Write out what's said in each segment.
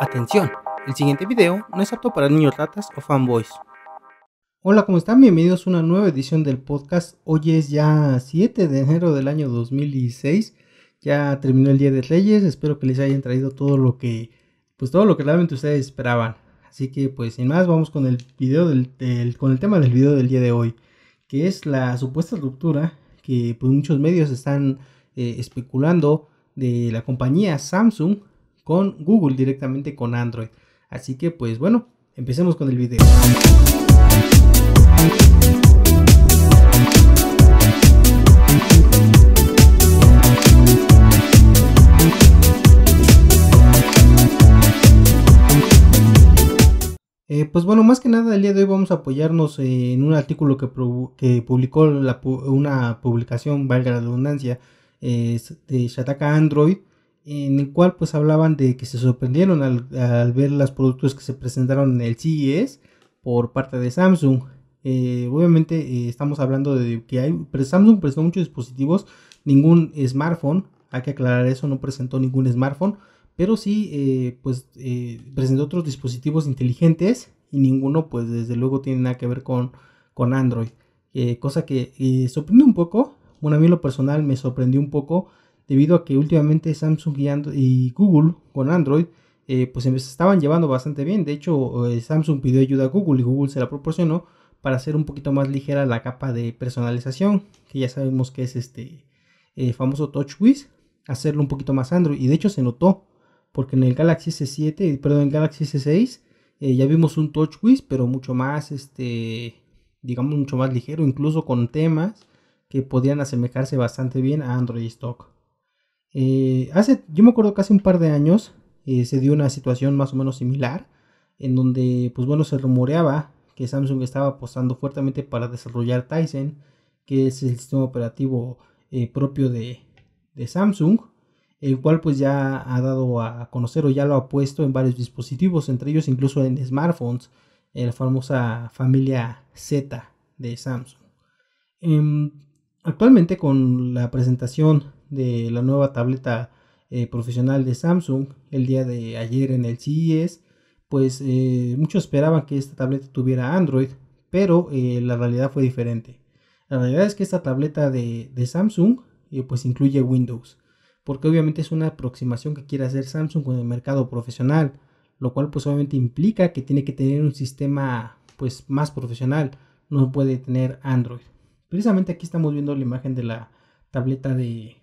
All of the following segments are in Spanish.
Atención, el siguiente video no es apto para niños ratas o fanboys. Hola, ¿cómo están? Bienvenidos a una nueva edición del podcast. Hoy es ya 7 de enero del año 2016. Ya terminó el Día de Reyes. Espero que les hayan traído todo lo que, pues todo lo que realmente ustedes esperaban. Así que pues sin más vamos con el video con el tema del video del día de hoy, que es la supuesta ruptura que pues, muchos medios están eh, especulando de la compañía Samsung con Google, directamente con Android. Así que pues bueno, empecemos con el video. Eh, pues bueno, más que nada el día de hoy vamos a apoyarnos eh, en un artículo que, publicó una publicación, valga la redundancia, eh, de Shataka Android, en el cual pues hablaban de que se sorprendieron al, ver los productos que se presentaron en el CES por parte de Samsung. Eh, obviamente eh, estamos hablando de que hay, pero Samsung presentó muchos dispositivos, ningún smartphone, hay que aclarar eso, no presentó ningún smartphone, pero sí eh, pues presentó otros dispositivos inteligentes y ninguno pues desde luego tiene nada que ver con, con Android. cosa que sorprendió un poco, bueno a mí lo personal me sorprendió un poco debido a que últimamente Samsung y, Google con Android eh, pues estaban llevando bastante bien. De hecho, eh, Samsung pidió ayuda a Google y Google se la proporcionó para hacer un poquito más ligera la capa de personalización, que ya sabemos que es este eh, famoso famoso TouchWiz, hacerlo un poquito más Android. Y de hecho se notó, porque en el Galaxy S7, perdón, en Galaxy S6 eh, ya vimos un TouchWiz, pero mucho más, este, digamos, mucho más ligero, incluso con temas que podían asemejarse bastante bien a Android Stock. Eh, hace, yo me acuerdo que hace un par de años eh, se dio una situación más o menos similar, en donde, pues bueno, se rumoreaba que Samsung estaba apostando fuertemente para desarrollar Tizen, que es el sistema operativo eh, propio de, Samsung, el cual pues ya ha dado a conocer o ya lo ha puesto en varios dispositivos, entre ellos incluso en smartphones, en la famosa familia Z de Samsung. Em, actualmente con la presentación de la nueva tableta eh, profesional de Samsung el día de ayer en el CES, pues eh, muchos esperaban que esta tableta tuviera Android, pero eh, la realidad fue diferente. La realidad es que esta tableta de, de Samsung pues incluye Windows, porque obviamente es una aproximación que quiere hacer Samsung con el mercado profesional, lo cual pues obviamente implica que tiene que tener un sistema pues más profesional, no puede tener Android. Precisamente aquí estamos viendo la imagen de la tableta de,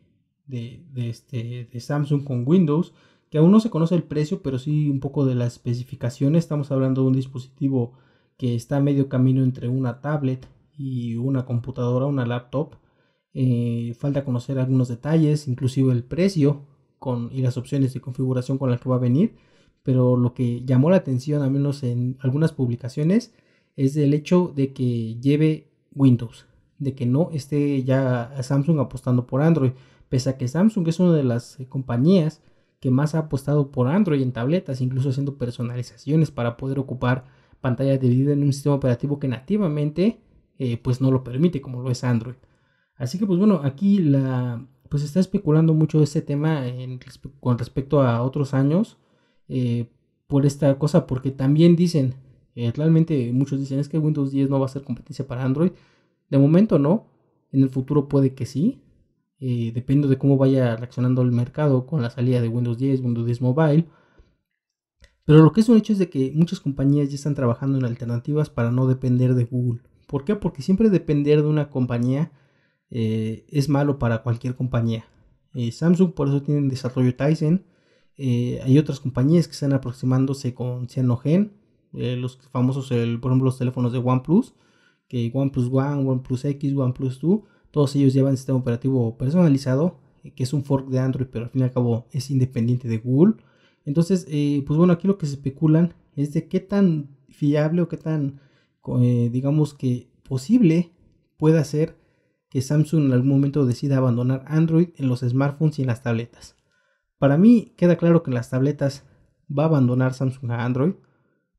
de, este, Samsung con Windows, que aún no se conoce el precio, pero sí un poco de las especificaciones. Estamos hablando de un dispositivo que está a medio camino entre una tablet y una computadora, una laptop. Eh, falta conocer algunos detalles, inclusive el precio con, y las opciones de configuración con las que va a venir. Pero lo que llamó la atención, al menos en algunas publicaciones, es el hecho de que lleve Windows, de que no esté ya Samsung apostando por Android. Pese a que Samsung es una de las eh, compañías que más ha apostado por Android en tabletas, incluso haciendo personalizaciones para poder ocupar pantallas de en un sistema operativo que nativamente eh, pues no lo permite, como lo es Android. Así que pues bueno, aquí la pues está especulando mucho este tema con respecto a otros años eh, por esta cosa, porque también dicen, realmente muchos dicen es que Windows 10 no va a ser competencia para Android. De momento no, en el futuro puede que sí, eh, depende de cómo vaya reaccionando el mercado con la salida de Windows 10, Windows 10 Mobile. Pero lo que es un hecho es de que muchas compañías ya están trabajando en alternativas para no depender de Google. ¿Por qué? Porque siempre depender de una compañía eh, es malo para cualquier compañía. Eh, Samsung por eso tiene desarrollo Tyson. Eh, hay otras compañías que están aproximándose con Cyanogen. los famosos, por ejemplo, los teléfonos de OnePlus. Que OnePlus One, OnePlus X, OnePlus 2. Todos ellos llevan sistema operativo personalizado, eh, que es un fork de Android, pero al fin y al cabo es independiente de Google. Entonces, eh, pues bueno, aquí lo que se especulan es de qué tan fiable o qué tan, eh, digamos que posible pueda ser que Samsung en algún momento decida abandonar Android en los smartphones y en las tabletas. Para mí queda claro que en las tabletas va a abandonar Samsung a Android.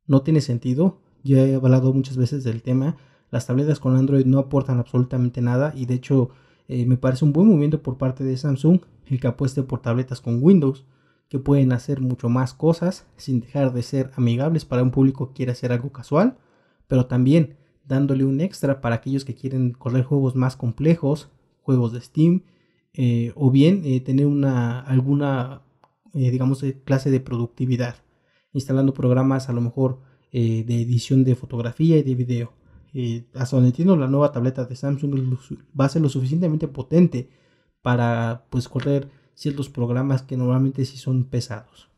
No tiene sentido. Ya he hablado muchas veces del tema. Las tabletas con Android no aportan absolutamente nada y de hecho eh, me parece un buen movimiento por parte de Samsung el que apueste por tabletas con Windows que pueden hacer mucho más cosas sin dejar de ser amigables para un público que quiere hacer algo casual, pero también dándole un extra para aquellos que quieren correr juegos más complejos, juegos de Steam, eh, o bien eh, tener una, alguna, digamos, clase de productividad, instalando programas a lo mejor de edición de fotografía y de video hasta eh, donde la nueva tableta de Samsung va a ser lo suficientemente potente para pues correr ciertos programas que normalmente sí son pesados.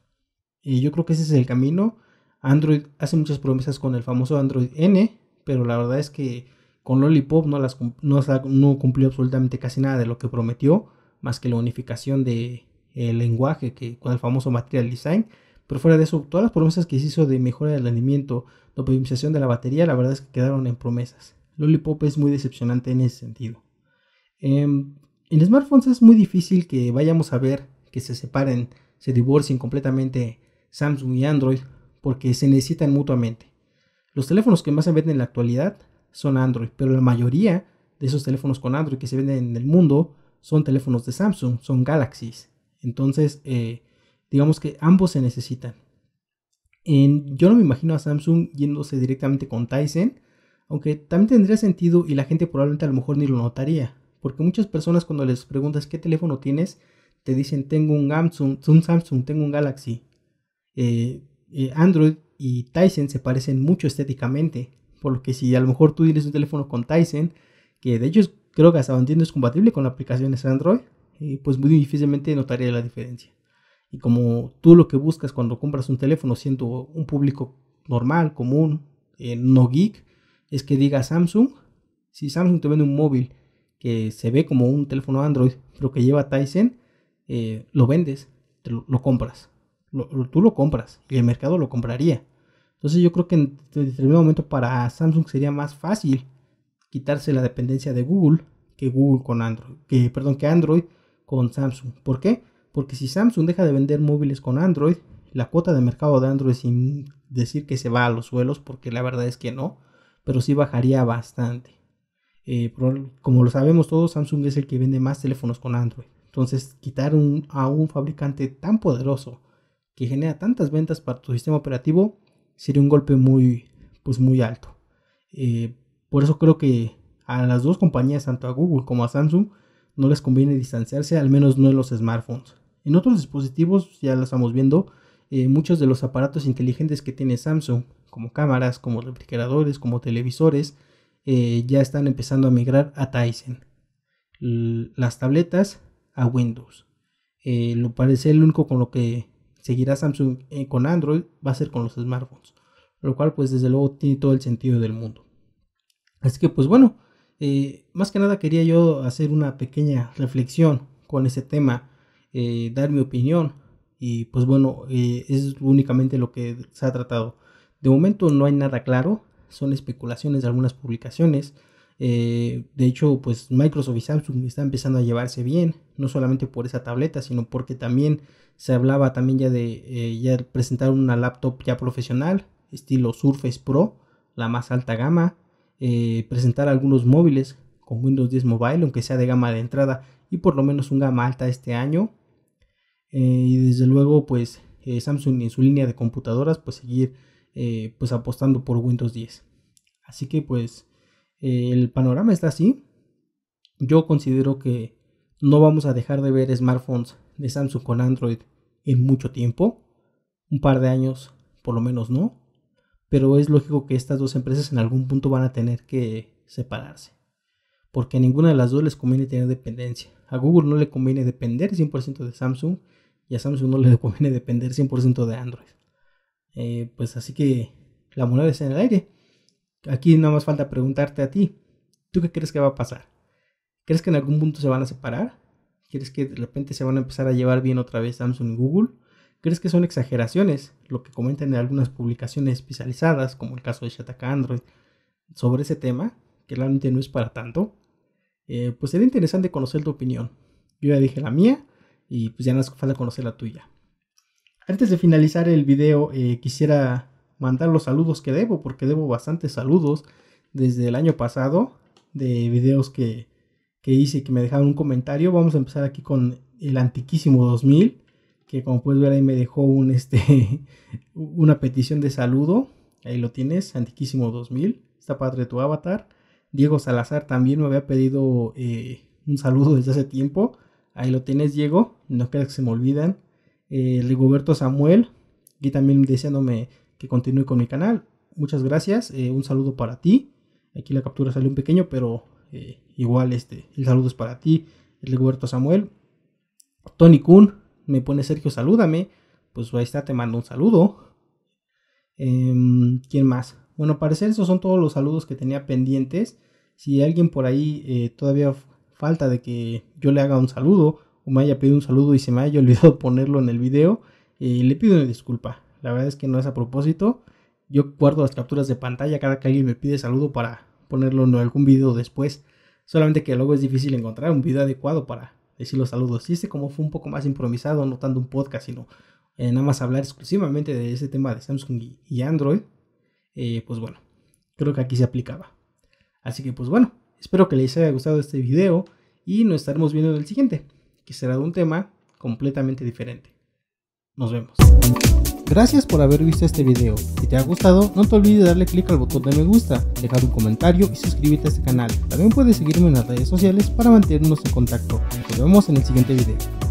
Y yo creo que ese es el camino. Android hace muchas promesas con el famoso Android N, pero la verdad es que con Lollipop no, las, cumplió absolutamente casi nada de lo que prometió, más que la unificación de eh, lenguaje que con el famoso Material Design, pero fuera de eso, todas las promesas que se hizo de mejora del rendimiento, de optimización de la batería, la verdad es que quedaron en promesas. Lollipop es muy decepcionante en ese sentido. Em, en smartphones es muy difícil que vayamos a ver que se separen, se divorcien completamente Samsung y Android, porque se necesitan mutuamente. Los teléfonos que más se venden en la actualidad son Android, pero la mayoría de esos teléfonos con Android que se venden en el mundo son teléfonos de Samsung, son Galaxies. Entonces, eh, digamos que ambos se necesitan. En, yo no me imagino a Samsung yéndose directamente con Tyson, aunque también tendría sentido y la gente probablemente a lo mejor ni lo notaría, porque muchas personas cuando les preguntas qué teléfono tienes, te dicen tengo un Samsung, un Samsung tengo un Galaxy. Eh, eh, Android y Tyson se parecen mucho estéticamente, por lo que si a lo mejor tú tienes un teléfono con Tyson, que de hecho creo que hasta entiendo es compatible con aplicaciones Android, eh, pues muy difícilmente notaría la diferencia. Y como tú lo que buscas cuando compras un teléfono, siendo un público normal, común, eh, no geek, es que diga Samsung. Si Samsung te vende un móvil que se ve como un teléfono Android, pero que lleva Tyson, eh, lo vendes, lo, compras. tú lo compras y el mercado lo compraría. Entonces yo creo que en determinado momento para Samsung sería más fácil quitarse la dependencia de Google que Google con Android, que perdón, que Android con Samsung. ¿Por qué? Porque si Samsung deja de vender móviles con Android, la cuota de mercado de Android sin decir que se va a los suelos, porque la verdad es que no, pero sí bajaría bastante. Eh, como lo sabemos todos, Samsung es el que vende más teléfonos con Android. Entonces, quitar a un fabricante tan poderoso que genera tantas ventas para tu sistema operativo sería un golpe muy, pues muy alto. Eh, por eso creo que a las dos compañías, tanto a Google como a Samsung, no les conviene distanciarse, al menos no en los smartphones. En otros dispositivos, ya lo estamos viendo, eh, muchos de los aparatos inteligentes que tiene Samsung, como cámaras, como refrigeradores, como televisores, eh, ya están empezando a migrar a Tizen. las tabletas a Windows. Eh, lo parece el único con lo que seguirá Samsung con Android va a ser con los smartphones. Lo cual pues desde luego tiene todo el sentido del mundo. Así que pues bueno, más que nada quería yo hacer una pequeña reflexión con ese tema eh, dar mi opinión. Y pues bueno, eh, es únicamente lo que se ha tratado. De momento no hay nada claro, son especulaciones de algunas publicaciones. Eh, de hecho, pues Microsoft y Samsung está empezando a llevarse bien, no solamente por esa tableta, sino porque también se hablaba también ya de presentar una laptop ya profesional, estilo Surface Pro, la más alta gama, presentar algunos móviles con Windows 10 Mobile, aunque sea de gama de entrada, y por lo menos un gama alta este año. Eh, y desde luego, pues eh, Samsung en su línea de computadoras, pues seguir eh, pues apostando por Windows 10. Así que pues el panorama está así. Yo considero que no vamos a dejar de ver smartphones de Samsung con Android en mucho tiempo. Un par de años, por lo menos no. Pero es lógico que estas dos empresas en algún punto van a tener que separarse. Porque a ninguna de las dos les conviene tener dependencia. A Google no le conviene depender 100% de Samsung y a Samsung no le conviene depender 100% de Android. Eh, pues así que la moneda está en el aire. Aquí nada más falta preguntarte a ti, ¿tú qué crees que va a pasar? ¿Crees que en algún punto se van a separar? ¿Crees que de repente se van a empezar a llevar bien otra vez Samsung y Google? ¿Crees que son exageraciones lo que comentan en algunas publicaciones especializadas, como el caso de Shataka Android, sobre ese tema, que realmente no es para tanto? Eh, pues sería interesante conocer tu opinión. Yo ya dije la mía, y pues ya nos falta conocer la tuya. Antes de finalizar el video eh, quisiera mandar los saludos que debo porque debo bastantes saludos desde el año pasado de videos que, que hice que me dejaron un comentario. Vamos a empezar aquí con el antiquísimo 2000 que como puedes ver ahí me dejó un este una petición de saludo. Ahí lo tienes, antiquísimo 2000. Está padre tu avatar. Diego Salazar también me había pedido eh, un saludo desde hace tiempo. Ahí lo tienes, Diego. No creas que se me olvidan. Eh, Rigoberto Samuel, y también deseándome que continúe con mi canal. Muchas gracias. Eh, un saludo para ti. Aquí la captura salió un pequeño, pero eh, igual este, el saludo es para ti. Rigoberto Samuel. Tony Kun, me pone Sergio, salúdame. Pues ahí está, te mando un saludo. Em, ¿Quién más? Bueno, parecer esos son todos los saludos que tenía pendientes. Si alguien por ahí todavía falta de que yo le haga un saludo o me haya pedido un saludo y se me haya olvidado ponerlo en el video, eh, le pido una disculpa. La verdad es que no es a propósito. Yo guardo las capturas de pantalla cada que alguien me pide saludo para ponerlo en algún video después. Solamente que luego es difícil encontrar un video adecuado para decir los saludos. Y este como fue un poco más improvisado, no tanto un podcast, sino eh, nada más hablar exclusivamente de ese tema de Samsung y, Android, eh, pues bueno, creo que aquí se aplicaba. Así que pues bueno, Espero que les haya gustado este video y nos estaremos viendo en el siguiente, que será de un tema completamente diferente. Nos vemos. Gracias por haber visto este video. Si te ha gustado, no te olvides darle clic al botón de me gusta, dejar un comentario y suscribirte a este canal. También puedes seguirme en las redes sociales para mantenernos en contacto. Nos vemos en el siguiente video.